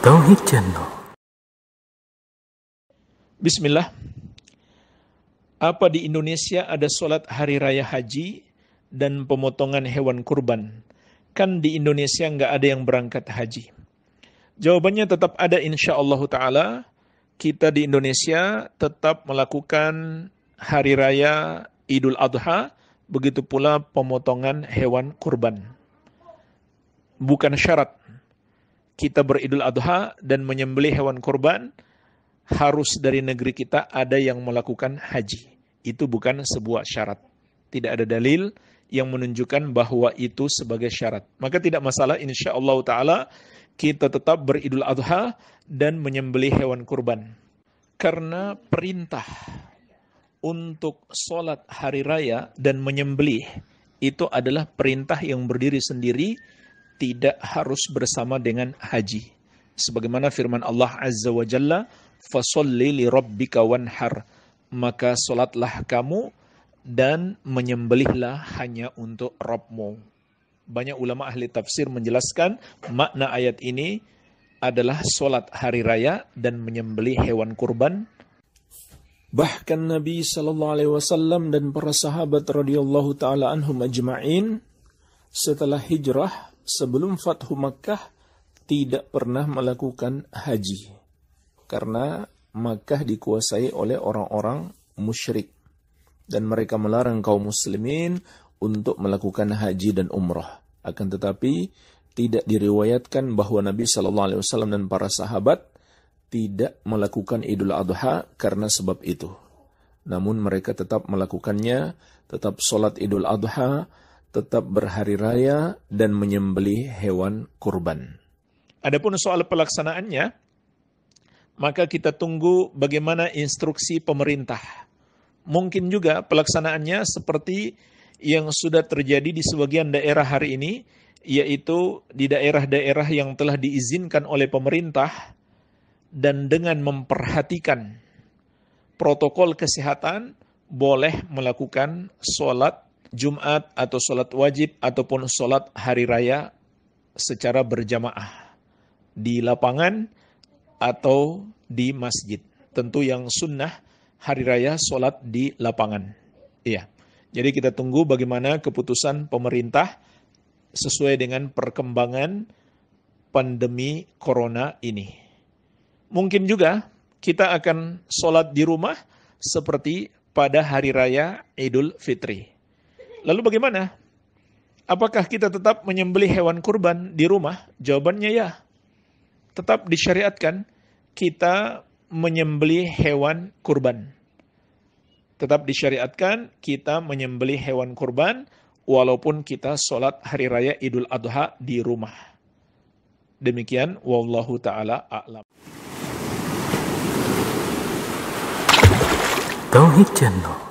Tauhid Channel. Bismillah. Apa di Indonesia ada sholat hari raya haji dan pemotongan hewan kurban? Kan di Indonesia nggak ada yang berangkat haji. Jawabannya tetap ada insya Allah ta'ala. Kita di Indonesia tetap melakukan hari raya Idul Adha, begitu pula pemotongan hewan kurban. Bukan syarat kita beridul adha dan menyembelih hewan kurban, harus dari negeri kita ada yang melakukan haji. Itu bukan sebuah syarat. Tidak ada dalil yang menunjukkan bahwa itu sebagai syarat. Maka tidak masalah insya Allah ta'ala kita tetap beridul adha dan menyembelih hewan kurban. Karena perintah untuk sholat hari raya dan menyembelih itu adalah perintah yang berdiri sendiri tidak harus bersama dengan haji. Sebagaimana firman Allah Azza wa Jalla, "Fasalli li rabbika Maka solatlah kamu dan menyembelihlah hanya untuk Rabbmu. Banyak ulama ahli tafsir menjelaskan makna ayat ini adalah solat hari raya dan menyembelih hewan kurban Bahkan Nabi Shallallahu Alaihi Wasallam dan para sahabat radhiyallahu taala anhum ajma'in setelah hijrah sebelum Fathu Makkah tidak pernah melakukan haji karena Makkah dikuasai oleh orang-orang musyrik dan mereka melarang kaum muslimin untuk melakukan haji dan umrah. Akan tetapi tidak diriwayatkan bahwa Nabi Shallallahu Alaihi Wasallam dan para sahabat tidak melakukan Idul Adha karena sebab itu. Namun mereka tetap melakukannya, tetap sholat Idul Adha, tetap berhari raya dan menyembeli hewan kurban. Adapun soal pelaksanaannya, maka kita tunggu bagaimana instruksi pemerintah. Mungkin juga pelaksanaannya seperti yang sudah terjadi di sebagian daerah hari ini, yaitu di daerah-daerah yang telah diizinkan oleh pemerintah dan dengan memperhatikan protokol kesehatan boleh melakukan sholat Jumat atau sholat wajib ataupun sholat hari raya secara berjamaah di lapangan atau di masjid. Tentu yang sunnah hari raya sholat di lapangan. Iya. Jadi kita tunggu bagaimana keputusan pemerintah sesuai dengan perkembangan pandemi corona ini. Mungkin juga kita akan sholat di rumah seperti pada hari raya Idul Fitri. Lalu bagaimana? Apakah kita tetap menyembeli hewan kurban di rumah? Jawabannya ya. Tetap disyariatkan kita menyembeli hewan kurban. Tetap disyariatkan kita menyembeli hewan kurban walaupun kita sholat hari raya Idul Adha di rumah. Demikian, wallahu taala a'lam. Tauhid Channel